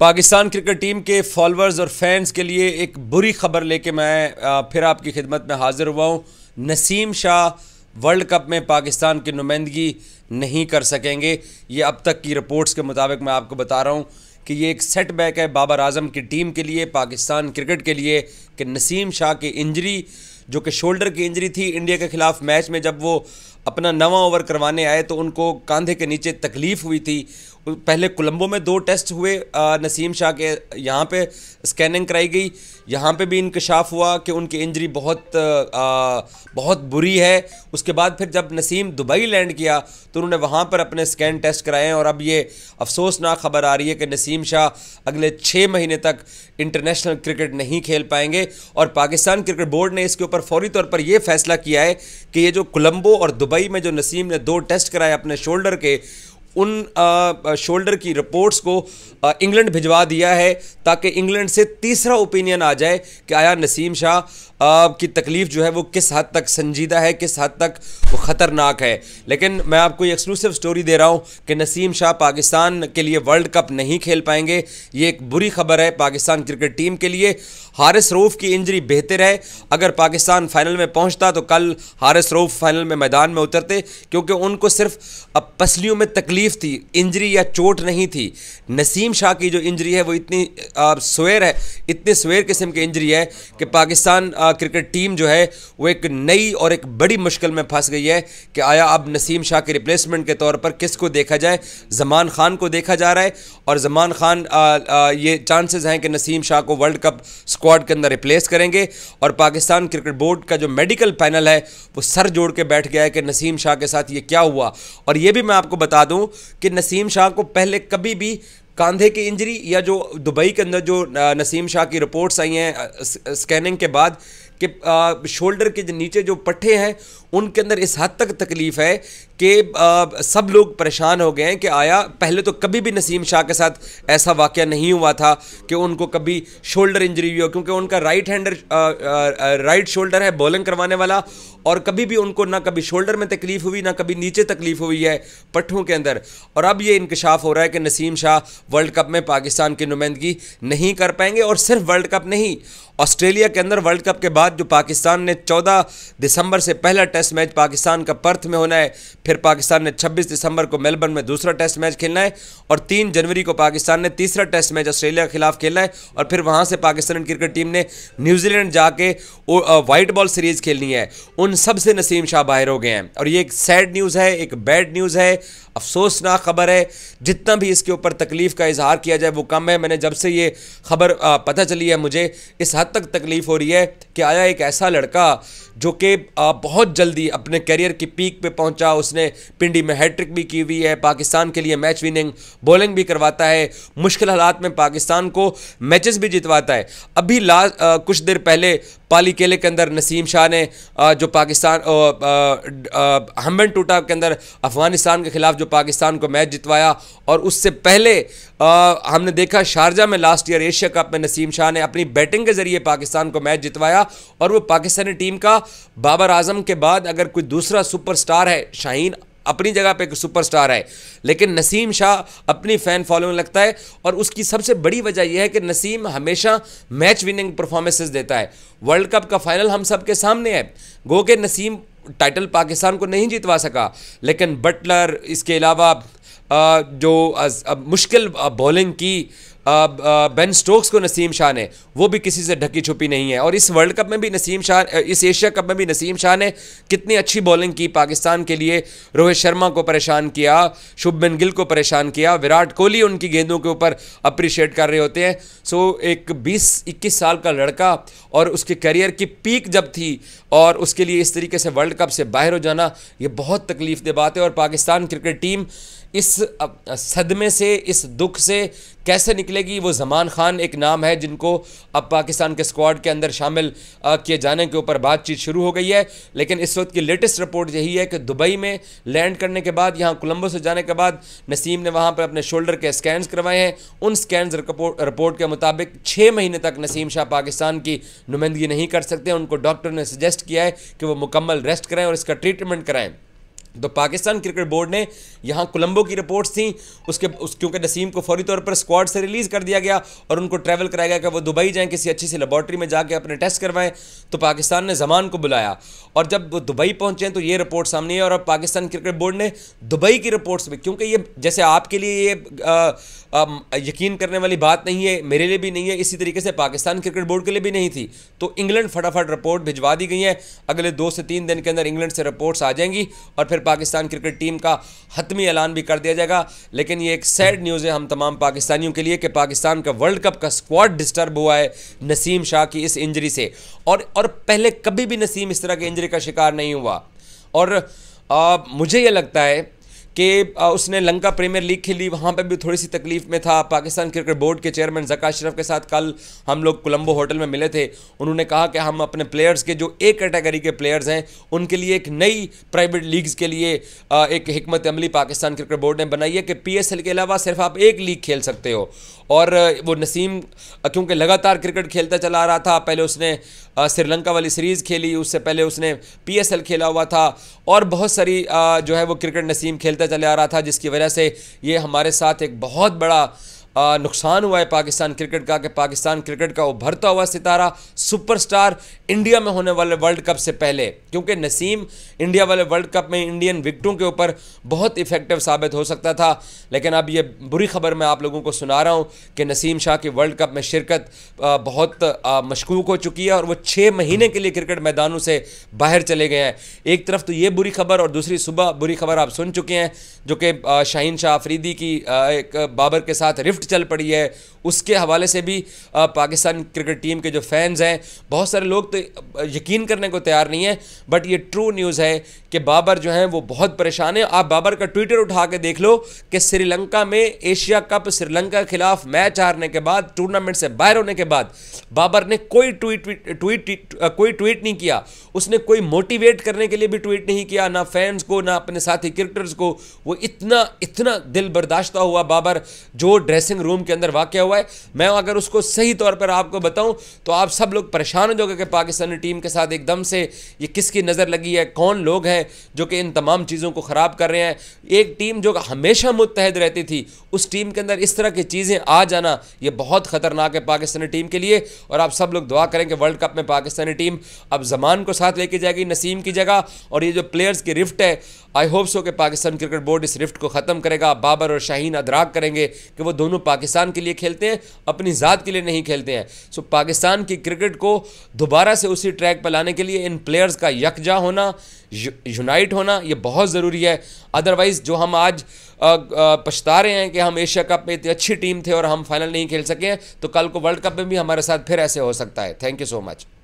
Pakistan cricket team के followers और fans के लिए एक बुरी खबर लेके मैं फिर आपकी खिदमत में हाजिर हुआ हूँ नसीम शाह वर्ल्ड कप में पाकिस्तान की नुमाइंदगी नहीं कर सकेंगे ये अब तक की रिपोर्ट्स के मुताबिक मैं आपको बता रहा हूँ कि ये एक सेटबैक है बाबर आजम की टीम के लिए पाकिस्तान क्रिकेट के लिए कि नसीम शाह की इंजरी जो कि शोल्डर की इंजरी थी इंडिया के ख़िलाफ़ मैच में जब वो अपना नवा ओवर करवाने आए तो उनको कंधे के नीचे तकलीफ़ हुई थी पहले कोलंबो में दो टेस्ट हुए नसीम शाह के यहाँ पे स्कैनिंग कराई गई यहाँ पे भी इनकशाफ हुआ कि उनकी इंजरी बहुत आ, बहुत बुरी है उसके बाद फिर जब नसीम दुबई लैंड किया तो उन्होंने वहाँ पर अपने स्कैन टेस्ट कराए और अब ये अफसोसनाक खबर आ रही है कि नसीम शाह अगले छः महीने तक इंटरनेशनल क्रिकेट नहीं खेल पाएंगे और पाकिस्तान क्रिकेट बोर्ड ने इसके ऊपर फौरी तौर पर यह फैसला किया है कि ये जो कोलम्बो और दुबई दुबई में जो नसीम ने दो टेस्ट कराए अपने शोल्डर के उन शोल्डर की रिपोर्ट्स को इंग्लैंड भिजवा दिया है ताकि इंग्लैंड से तीसरा ओपिनियन आ जाए कि आया नसीम शाह की तकलीफ़ जो है वो किस हद तक संजीदा है किस हद तक वो ख़तरनाक है लेकिन मैं आपको ये एक्सक्लूसिव स्टोरी दे रहा हूँ कि नसीम शाह पाकिस्तान के लिए वर्ल्ड कप नहीं खेल पाएंगे ये एक बुरी खबर है पाकिस्तान क्रिकेट टीम के लिए हारिस रूफ की इंजरी बेहतर है अगर पाकिस्तान फाइनल में पहुँचता तो कल हारिस रूफ फाइनल में मैदान में उतरते क्योंकि उनको सिर्फ पसलियों में तकलीफ तकलीफ थी इंजरी या चोट नहीं थी नसीम शाह की जो इंजरी है वो इतनी सवेर है इतने सवेर किस्म की इंजरी है कि पाकिस्तान क्रिकेट टीम जो है वो एक नई और एक बड़ी मुश्किल में फंस गई है कि आया अब नसीम शाह के रिप्लेसमेंट के तौर पर किस को देखा जाए जमान खान को देखा जा रहा है और जमान खान आ, आ, ये चांसेस हैं कि नसीम शाह को वर्ल्ड कप स्क्वाड के अंदर रिप्लेस करेंगे और पाकिस्तान क्रिकेट बोर्ड का जो मेडिकल पैनल है वो सर जोड़ के बैठ गया है कि नसीम शाह के साथ ये क्या हुआ और ये भी मैं आपको बता दूँ कि नसीम शाह को पहले कभी भी कांधे की इंजरी या जो दुबई के अंदर जो नसीम शाह की रिपोर्ट्स आई हैं स्कैनिंग के बाद कि शोल्डर के नीचे जो पट्टे हैं उनके अंदर इस हद तक तकलीफ़ है कि सब लोग परेशान हो गए हैं कि आया पहले तो कभी भी नसीम शाह के साथ ऐसा वाक़ नहीं हुआ था कि उनको कभी शोल्डर इंजरी हुई हो क्योंकि उनका राइट हैंडर राइट शोल्डर है बॉलिंग करवाने वाला और कभी भी उनको ना कभी शोल्डर में तकलीफ हुई ना कभी नीचे तकलीफ हुई है पट्ठों के अंदर और अब ये इंकशाफ हो रहा है कि नसीम शाह वर्ल्ड कप में पाकिस्तान की नुमाइंदगी नहीं कर पाएंगे और सिर्फ वर्ल्ड कप नहीं ऑस्ट्रेलिया के अंदर वर्ल्ड कप के बाद जो पाकिस्तान ने 14 दिसंबर से पहला टेस्ट मैच पाकिस्तान का पर्थ में होना है फिर पाकिस्तान ने 26 दिसंबर को मेलबर्न में दूसरा टेस्ट मैच खेलना है और 3 जनवरी को पाकिस्तान ने तीसरा टेस्ट मैच ऑस्ट्रेलिया के खिलाफ खेलना है और फिर वहाँ से पाकिस्तान क्रिकेट टीम ने न्यूजीलैंड जाके वाइट बॉल सीरीज़ खेलनी है उन सबसे नसीम शाह बाहर हो गए हैं और ये एक सैड न्यूज़ है एक बैड न्यूज़ है अफसोसनाक खबर है जितना भी इसके ऊपर तकलीफ़ का इजहार किया जाए वो कम है मैंने जब से ये खबर पता चली है मुझे इस हद तक तकलीफ़ हो रही है कि आया एक ऐसा लड़का जो कि बहुत जल्दी अपने करियर की पीक पे पहुंचा उसने पिंडी में हैट्रिक भी की हुई है पाकिस्तान के लिए मैच विनिंग बॉलिंग भी करवाता है मुश्किल हालात में पाकिस्तान को मैचेस भी जितवाता है अभी ला आ, कुछ देर पहले पाली केले के अंदर नसीम शाह ने आ, जो पाकिस्तान हमबन टूटा के अंदर अफगानिस्तान के खिलाफ जो पाकिस्तान को मैच जितवाया और उससे पहले आ, हमने देखा शारजा में लास्ट ईयर एशिया कप में नसीम शाह ने अपनी बैटिंग के ज़रिए पाकिस्तान को मैच जितवाया और वो पाकिस्तानी टीम का बाबर आजम के बाद अगर कोई दूसरा सुपरस्टार है शाहीन अपनी जगह पे एक सुपरस्टार है लेकिन नसीम शाह अपनी फ़ैन फॉलोइंग लगता है और उसकी सबसे बड़ी वजह यह है कि नसीम हमेशा मैच विनिंग परफॉर्मेंसेस देता है वर्ल्ड कप का फाइनल हम सबके सामने है गो के नसीम टाइटल पाकिस्तान को नहीं जीतवा सका लेकिन बटलर इसके अलावा जो मुश्किल बॉलिंग की बेन स्टोक्स को नसीम शाह ने वो भी किसी से ढकी छुपी नहीं है और इस वर्ल्ड कप में भी नसीम शाह इस एशिया कप में भी नसीम शाह ने कितनी अच्छी बॉलिंग की पाकिस्तान के लिए रोहित शर्मा को परेशान किया शुभमन गिल को परेशान किया विराट कोहली उनकी गेंदों के ऊपर अप्रिशिएट कर रहे होते हैं सो एक बीस इक्कीस साल का लड़का और उसके करियर की पीक जब थी और उसके लिए इस तरीके से वर्ल्ड कप से बाहर हो जाना ये बहुत तकलीफ दे बात है और पाकिस्तान क्रिकेट टीम इस सदमे से इस दुख से कैसे निकले मिलेगी वो जमान खान एक नाम है जिनको अब पाकिस्तान के स्क्वाड के अंदर शामिल किए जाने के ऊपर बातचीत शुरू हो गई है लेकिन इस वक्त की लेटेस्ट रिपोर्ट यही है कि दुबई में लैंड करने के बाद यहाँ कोलंबो से जाने के बाद नसीम ने वहाँ पर अपने शोल्डर के स्कैन करवाए हैं उन स्कैन रिपोर्ट के मुताबिक छः महीने तक नसीम शाह पाकिस्तान की नुमाइंदगी नहीं कर सकते उनको डॉक्टर ने सजेस्ट किया है कि वो मुकम्मल रेस्ट करें और इसका ट्रीटमेंट कराएँ तो पाकिस्तान क्रिकेट बोर्ड ने यहाँ कोलंबो की रिपोर्ट्स थी उसके उस क्योंकि नसीम को फौरी तौर पर स्क्वाड से रिलीज़ कर दिया गया और उनको ट्रैवल कराया गया कि वो दुबई जाएं किसी अच्छी सी लेबॉर्ट्री में जाके अपने टेस्ट करवाएं तो पाकिस्तान ने जमान को बुलाया और जब वो दुबई पहुँचे तो ये रिपोर्ट सामने आई और अब पाकिस्तान क्रिकेट बोर्ड ने दुबई की रिपोर्ट्स में क्योंकि ये जैसे आपके लिए ये यकीन करने वाली बात नहीं है मेरे लिए भी नहीं है इसी तरीके से पाकिस्तान क्रिकेट बोर्ड के लिए भी नहीं थी तो इंग्लैंड फटाफट रिपोर्ट भिजवा दी गई है अगले दो से तीन दिन के अंदर इंग्लैंड से रिपोर्ट्स आ जाएंगी और फिर पाकिस्तान क्रिकेट टीम का हतमी ऐलान भी कर दिया जाएगा लेकिन ये एक सैड न्यूज़ है हम तमाम पाकिस्तानियों के लिए कि पाकिस्तान का वर्ल्ड कप का स्क्वाड डिस्टर्ब हुआ है नसीम शाह की इस इंजरी से और और पहले कभी भी नसीम इस तरह की इंजरी का शिकार नहीं हुआ और आ, मुझे ये लगता है कि उसने लंका प्रीमियर लीग खेली वहाँ पर भी थोड़ी सी तकलीफ में था पाकिस्तान क्रिकेट बोर्ड के चेयरमैन जका अशरफ के साथ कल हम लोग कोलम्बो होटल में मिले थे उन्होंने कहा कि हम अपने प्लेयर्स के जो ए कैटेगरी के प्लेयर्स हैं उनके लिए एक नई प्राइवेट लीग्स के लिए एक हमत अमली पाकिस्तान क्रिकेट बोर्ड ने बनाई है कि पी के अलावा सिर्फ आप एक लीग खेल सकते हो और वो नसीम क्योंकि लगातार क्रिकेट खेलता चला रहा था पहले उसने श्रीलंका वाली सीरीज़ खेली उससे पहले उसने पी खेला हुआ था और बहुत सारी जो है वो क्रिकेट नसीम खेलता गिरता चले आ रहा था जिसकी वजह से ये हमारे साथ एक बहुत बड़ा नुकसान हुआ है पाकिस्तान क्रिकेट का कि पाकिस्तान क्रिकेट का उभरता हुआ सितारा सुपरस्टार इंडिया में होने वाले वर्ल्ड कप से पहले क्योंकि नसीम इंडिया वाले वर्ल्ड कप में इंडियन विकटों के ऊपर बहुत इफेक्टिव साबित हो सकता था लेकिन अब ये बुरी खबर मैं आप लोगों को सुना रहा हूँ कि नसीम शाह की वर्ल्ड कप में शिरकत बहुत मशकूक हो चुकी है और वह छः महीने के लिए क्रिकेट मैदानों से बाहर चले गए हैं एक तरफ तो ये बुरी खबर और दूसरी सुबह बुरी खबर आप सुन चुके हैं जो कि शाहीन शाह आफरीदी की एक बाबर के साथ रिफ्ट गिफ्ट चल पड़ी है उसके हवाले से भी पाकिस्तान क्रिकेट टीम के जो फैंस हैं बहुत सारे लोग तो यकीन करने को तैयार नहीं है बट ये ट्रू न्यूज़ है कि बाबर जो हैं वो बहुत परेशान है आप बाबर का ट्विटर उठा के देख लो कि श्रीलंका में एशिया कप श्रीलंका के खिलाफ मैच हारने के बाद टूर्नामेंट से बाहर होने के बाद बाबर ने कोई ट्वीट ट्वीट कोई ट्वीट नहीं किया उसने कोई मोटिवेट करने के लिए भी ट्वीट नहीं किया ना फैंस को ना अपने साथी क्रिकेटर्स को वो इतना इतना दिल बर्दाश्त हुआ बाबर जो ड्रेस ड्रेसिंग रूम के अंदर वाक़ हुआ है मैं अगर उसको सही तौर पर आपको बताऊं तो आप सब लोग परेशान हो जाओगे कि पाकिस्तानी टीम के साथ एकदम से ये किसकी नज़र लगी है कौन लोग हैं जो कि इन तमाम चीज़ों को ख़राब कर रहे हैं एक टीम जो हमेशा मुतहद रहती थी उस टीम के अंदर इस तरह की चीज़ें आ जाना ये बहुत ख़तरनाक है पाकिस्तानी टीम के लिए और आप सब लोग दुआ करें कि वर्ल्ड कप में पाकिस्तानी टीम अब जमान को साथ लेके जाएगी नसीम की जगह और ये जो प्लेयर्स की रिफ्ट है आई होप सो कि पाकिस्तान क्रिकेट बोर्ड इस रिफ्ट को ख़त्म करेगा बाबर और शाहीन अदराक करेंगे कि वो दोनों पाकिस्तान के लिए खेलते हैं अपनी ज़ात के लिए नहीं खेलते हैं सो पाकिस्तान की क्रिकेट को दोबारा से उसी ट्रैक पर लाने के लिए इन प्लेयर्स का यकजा होना यूनाइट होना ये बहुत ज़रूरी है अदरवाइज़ जो हम आज पछता रहे हैं कि हम एशिया कप में इतनी अच्छी टीम थे और हम फाइनल नहीं खेल सके तो कल को वर्ल्ड कप में भी हमारे साथ फिर ऐसे हो सकता है थैंक यू सो मच